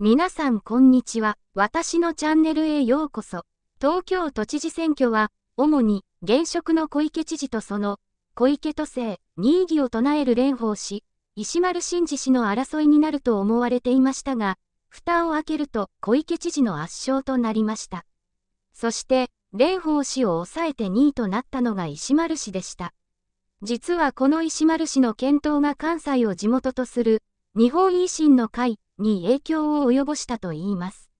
皆さんこんにちは。私のチャンネルへようこそ。東京都知事選挙は、主に現職の小池知事とその小池都政に異議を唱える蓮舫氏、石丸真二氏の争いになると思われていましたが、蓋を開けると小池知事の圧勝となりました。そして、蓮舫氏を抑えて2位となったのが石丸氏でした。実はこの石丸氏の検討が関西を地元とする日本維新の会に影響を及ぼしたといいます。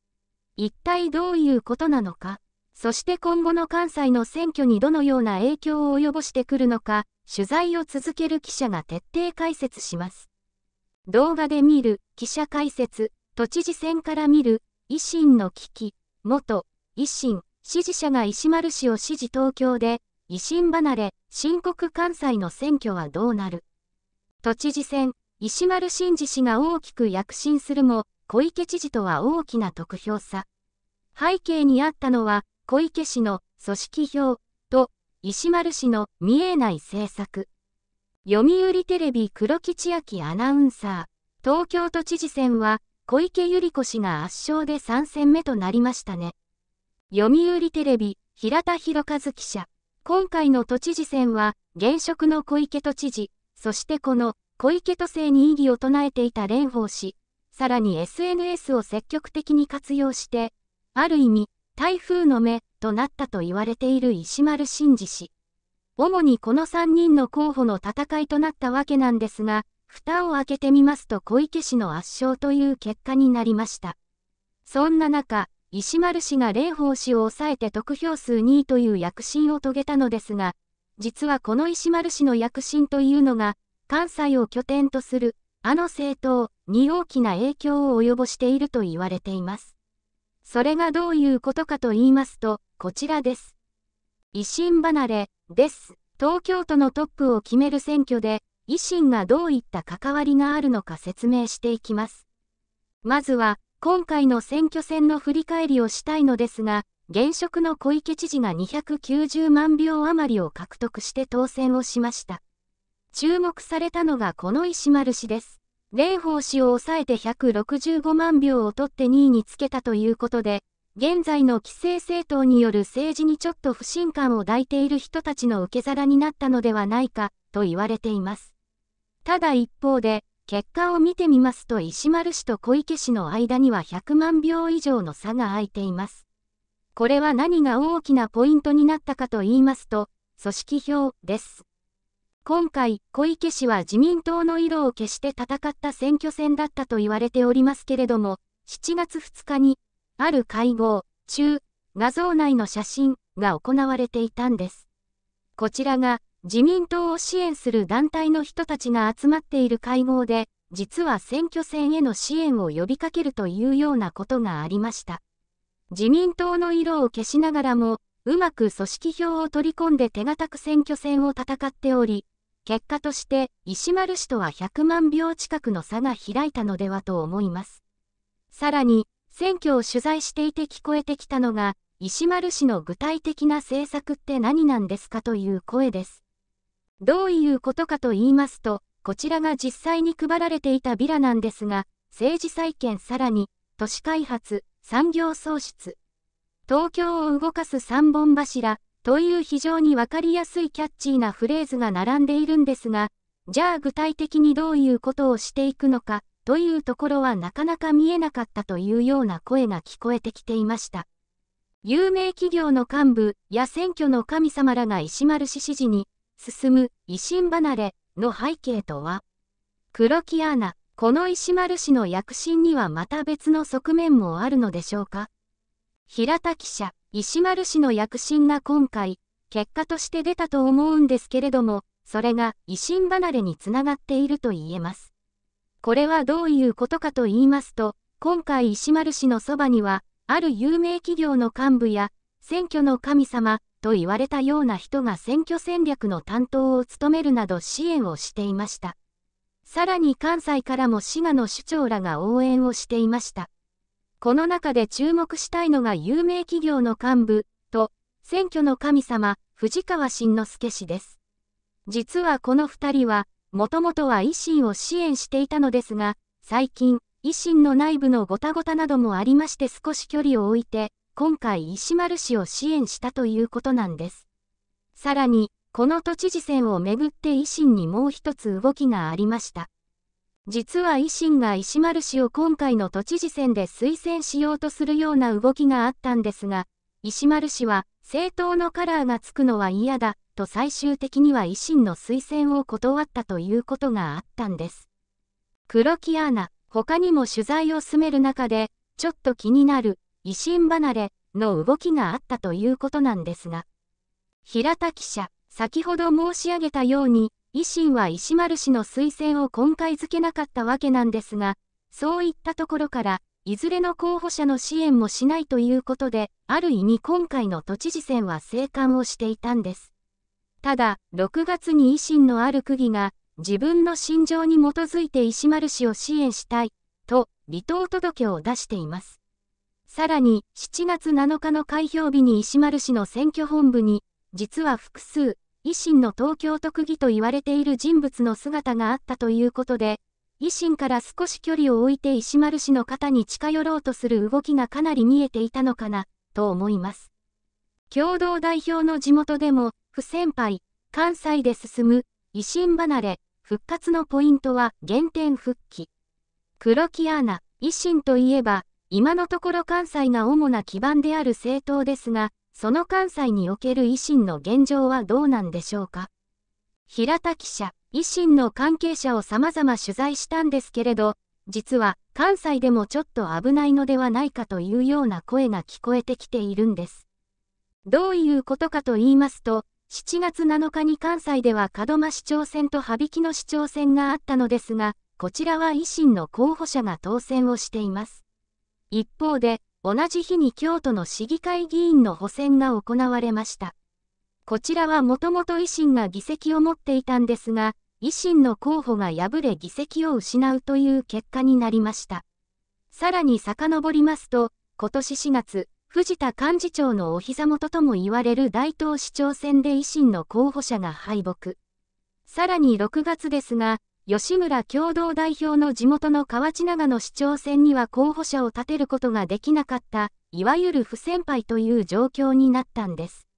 一体どういうことなのか、そして今後の関西の選挙にどのような影響を及ぼしてくるのか、取材を続ける記者が徹底解説します。動画で見る記者解説、都知事選から見る維新の危機、元維新、支持者が石丸氏を支持東京で、維新離れ、深刻関西の選挙はどうなる都知事選、石丸慎二氏が大きく躍進するも、小池知事とは大きな得票差。背景にあったのは、小池氏の組織票と石丸氏の見えない政策。読売テレビ黒木千秋アナウンサー、東京都知事選は小池百合子氏が圧勝で3戦目となりましたね。読売テレビ平田博和記者、今回の都知事選は現職の小池都知事、そしてこの小池都政に異議を唱えていた蓮舫氏、さらに SNS を積極的に活用して、ある意味、台風の目となったと言われている石丸真二氏。主にこの3人の候補の戦いとなったわけなんですが、蓋を開けてみますと小池氏の圧勝という結果になりました。そんな中、石丸氏が蓮舫氏を抑えて得票数2位という躍進を遂げたのですが、実はこの石丸氏の躍進というのが、関西を拠点とするあの政党に大きな影響を及ぼしていると言われています。それがどういうことかと言いますと、こちらです。維新離れです。東京都のトップを決める選挙で、維新がどういった関わりがあるのか説明していきます。まずは、今回の選挙戦の振り返りをしたいのですが、現職の小池知事が290万票余りを獲得して当選をしました。注目されたのがこの石丸氏です。蓮舫氏を抑えて165万票を取って2位につけたということで、現在の規制政党による政治にちょっと不信感を抱いている人たちの受け皿になったのではないかと言われています。ただ一方で、結果を見てみますと石丸氏と小池氏の間には100万票以上の差が空いています。これは何が大きなポイントになったかと言いますと、組織票です。今回、小池氏は自民党の色を消して戦った選挙戦だったと言われておりますけれども、7月2日に、ある会合、中、画像内の写真が行われていたんです。こちらが、自民党を支援する団体の人たちが集まっている会合で、実は選挙戦への支援を呼びかけるというようなことがありました。自民党の色を消しながらも、うまく組織票を取り込んで手堅く選挙戦を戦っており、結果として石丸氏とは100万票近くの差が開いたのではと思います。さらに、選挙を取材していて聞こえてきたのが、石丸氏の具体的な政策って何なんですかという声です。どういうことかと言いますと、こちらが実際に配られていたビラなんですが、政治再建さらに、都市開発、産業創出、東京を動かす三本柱、という非常にわかりやすいキャッチーなフレーズが並んでいるんですが、じゃあ具体的にどういうことをしていくのか、というところはなかなか見えなかったというような声が聞こえてきていました。有名企業の幹部や選挙の神様らが石丸氏支持に進む維新離れの背景とは、黒木アナ、この石丸氏の躍進にはまた別の側面もあるのでしょうか平田記者石丸氏の躍進が今回、結果として出たと思うんですけれども、それが維新離れにつながっていると言えます。これはどういうことかと言いますと、今回石丸氏のそばには、ある有名企業の幹部や、選挙の神様と言われたような人が選挙戦略の担当を務めるなど支援をしていました。さらに関西からも滋賀の首長らが応援をしていました。この中で注目したいのが有名企業の幹部と選挙の神様藤川慎之介氏です。実はこの2人はもともとは維新を支援していたのですが最近維新の内部のごたごたなどもありまして少し距離を置いて今回石丸氏を支援したということなんです。さらにこの都知事選をめぐって維新にもう一つ動きがありました。実は維新が石丸氏を今回の都知事選で推薦しようとするような動きがあったんですが、石丸氏は政党のカラーがつくのは嫌だと最終的には維新の推薦を断ったということがあったんです。黒木アナ、他にも取材を進める中で、ちょっと気になる、維新離れの動きがあったということなんですが、平田記者、先ほど申し上げたように、維新は石丸氏の推薦を今回付けなかったわけなんですが、そういったところから、いずれの候補者の支援もしないということで、ある意味今回の都知事選は静観をしていたんです。ただ、6月に維新のある区議が、自分の心情に基づいて石丸氏を支援したい、と、離党届を出しています。さらに、7月7日の開票日に石丸氏の選挙本部に、実は複数、維新の東京特技と言われている人物の姿があったということで、維新から少し距離を置いて石丸氏の方に近寄ろうとする動きがかなり見えていたのかな、と思います。共同代表の地元でも、不先輩、関西で進む、維新離れ、復活のポイントは原点復帰。黒木アナ、維新といえば、今のところ関西が主な基盤である政党ですが、その関西における維新の現状はどうなんでしょうか。平田記者、維新の関係者を様々取材したんですけれど、実は関西でもちょっと危ないのではないかというような声が聞こえてきているんです。どういうことかと言いますと、7月7日に関西では門真市長選と羽曳野市長選があったのですが、こちらは維新の候補者が当選をしています。一方で、同じ日に京都の市議会議員の補選が行われました。こちらはもともと維新が議席を持っていたんですが、維新の候補が敗れ議席を失うという結果になりました。さらに遡りますと、今年4月、藤田幹事長のお膝元とも言われる大東市長選で維新の候補者が敗北。さらに6月ですが、吉村共同代表の地元の河内長野市長選には候補者を立てることができなかった、いわゆる不先輩という状況になったんです。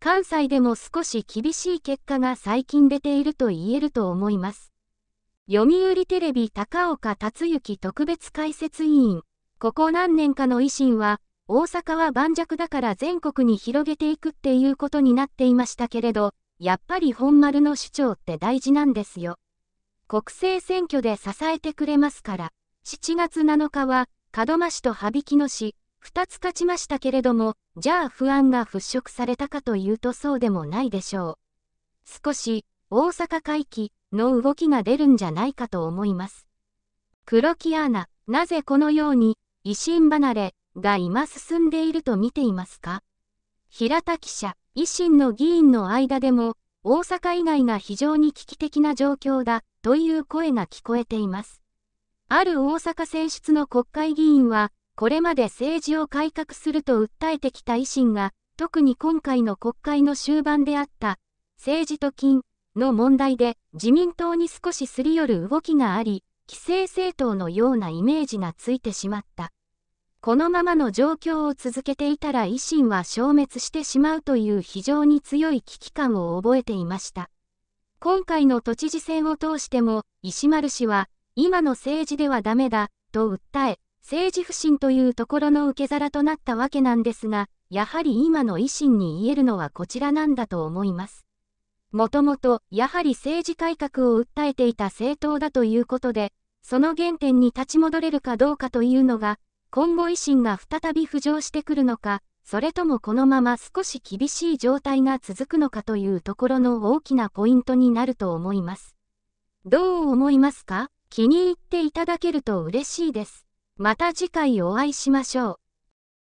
関西でも少し厳しい結果が最近出ていると言えると思います。読売テレビ高岡達之特別解説委員、ここ何年かの維新は、大阪は盤石だから全国に広げていくっていうことになっていましたけれど、やっぱり本丸の主張って大事なんですよ。国政選挙で支えてくれますから、7月7日は、門真市と羽曳野市、2つ勝ちましたけれども、じゃあ不安が払拭されたかというとそうでもないでしょう。少し、大阪回帰の動きが出るんじゃないかと思います。黒木アナ、なぜこのように、維新離れが今進んでいると見ていますか平田記者、維新の議員の間でも、大阪以外が非常に危機的な状況だという声が聞こえています。ある大阪選出の国会議員は、これまで政治を改革すると訴えてきた維新が、特に今回の国会の終盤であった、政治と金の問題で自民党に少しすり寄る動きがあり、規制政党のようなイメージがついてしまった。このままの状況を続けていたら維新は消滅してしまうという非常に強い危機感を覚えていました。今回の都知事選を通しても、石丸氏は、今の政治ではダメだ、と訴え、政治不信というところの受け皿となったわけなんですが、やはり今の維新に言えるのはこちらなんだと思います。もともと、やはり政治改革を訴えていた政党だということで、その原点に立ち戻れるかどうかというのが、今後維新が再び浮上してくるのか、それともこのまま少し厳しい状態が続くのかというところの大きなポイントになると思います。どう思いますか気に入っていただけると嬉しいです。また次回お会いしましょう。